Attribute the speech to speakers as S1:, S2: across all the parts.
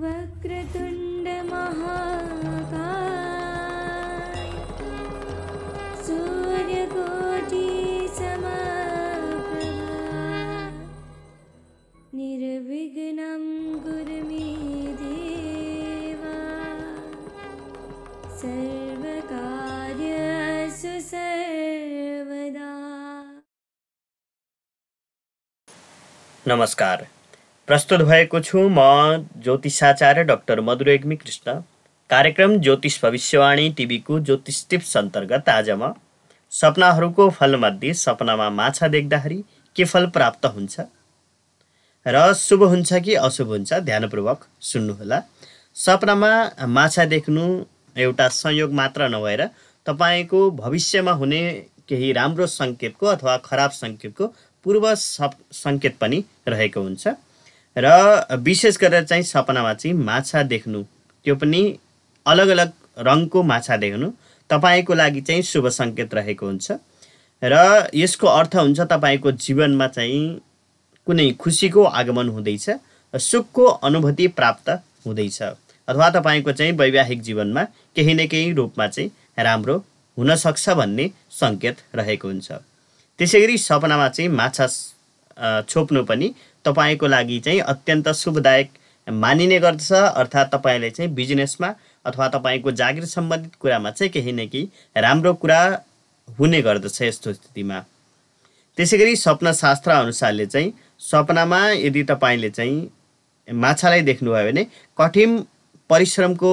S1: वक्रतुण्ड महाकाय सूर्यकोटि समाप्रभा निर्विघ्नं गुरु मे देवा सर्वकार्यसु सर्वदा नमस्कार प्रस्तुत भएको छु म ज्योतिषाचार्य डक्टर मधुरेग्मी कृष्ण कार्यक्रम ज्योतिष भविष्यवाणी टिभीको ज्योतिष टिप्स अन्तर्गत आज म सपनाहरूको फलमध्ये सपनामा माछा देख्दाखेरि के फल प्राप्त हुन्छ र शुभ हुन्छ कि अशुभ हुन्छ ध्यानपूर्वक सुन्नुहोला सपनामा माछा देख्नु एउटा संयोग मात्र नभएर तपाईँको भविष्यमा हुने केही राम्रो सङ्केतको अथवा खराब सङ्केतको पूर्व सप सङ्केत पनि रहेको हुन्छ र विशेष गरेर चाहिँ सपनामा चाहिँ माछा देख्नु त्यो पनि अलग अलग रङको माछा देख्नु तपाईँको लागि चाहिँ शुभ सङ्केत रहेको हुन्छ र यसको अर्थ हुन्छ तपाईँको जीवनमा चाहिँ कुनै खुसीको आगमन हुँदैछ सुखको अनुभूति प्राप्त हुँदैछ अथवा तपाईँको चाहिँ वैवाहिक जीवनमा केही न केही रूपमा चाहिँ राम्रो हुनसक्छ भन्ने सङ्केत रहेको हुन्छ त्यसै गरी सपनामा चाहिँ माछा छोप्नु पनि तपाईँको लागि चाहिँ अत्यन्त शुभदायक मानिने गर्दछ अर्थात् तपाईँले चाहिँ बिजनेसमा अथवा तपाईँको जागिर सम्बन्धित कुरामा चाहिँ केही न केही राम्रो कुरा हुने गर्दछ यस्तो स्थितिमा त्यसै गरी शास्त्र अनुसारले चाहिँ सपनामा यदि तपाईँले चाहिँ माछालाई देख्नुभयो भने कठिन परिश्रमको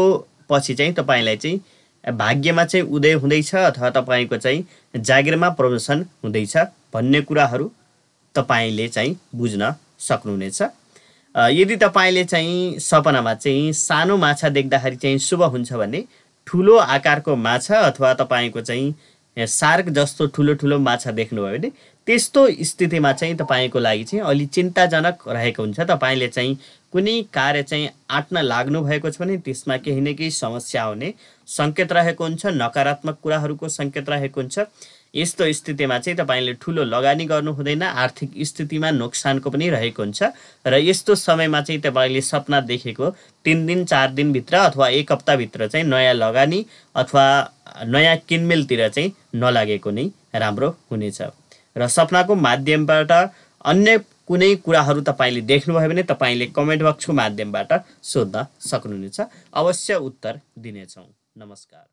S1: पछि चाहिँ तपाईँलाई चाहिँ भाग्यमा चाहिँ उदय हुँदैछ अथवा तपाईँको चाहिँ जागिरमा प्रमोसन हुँदैछ भन्ने कुराहरू तपाईँले चाहिँ बुझ्न सक्नुहुनेछ यदि तपाईँले चाहिँ सपनामा चाहिँ सानो माछा देख्दाखेरि चाहिँ शुभ हुन्छ भने ठुलो आकारको माछा अथवा तपाईँको चाहिँ सार्क जस्तो ठुलो ठुलो माछा देख्नुभयो भने त्यस्तो स्थितिमा चाहिँ तपाईँको लागि चाहिँ अलि चिन्ताजनक रहेको हुन्छ तपाईँले चाहिँ कुनै कार्य चाहिँ आँट्न भएको छ भने त्यसमा केही न केही समस्या आउने सङ्केत रहेको हुन्छ नकारात्मक कुराहरूको सङ्केत रहेको हुन्छ यस्तो स्थितिमा चाहिँ तपाईँले ठुलो लगानी गर्नु हुँदैन आर्थिक स्थितिमा नोक्सानको पनि रहेको हुन्छ र यस्तो समयमा चाहिँ तपाईँले सपना देखेको तिन दिन चार दिनभित्र अथवा एक हप्ताभित्र चाहिँ नयाँ लगानी अथवा नयाँ किनमेलतिर चाहिँ नलागेको नै राम्रो हुनेछ र सपनाको माध्यमबाट अन्य कुनै कुराहरू तपाईँले देख्नुभयो भने तपाईँले कमेन्ट बक्सको माध्यमबाट सोध्न सक्नुहुनेछ अवश्य उत्तर दिनेछौँ नमस्कार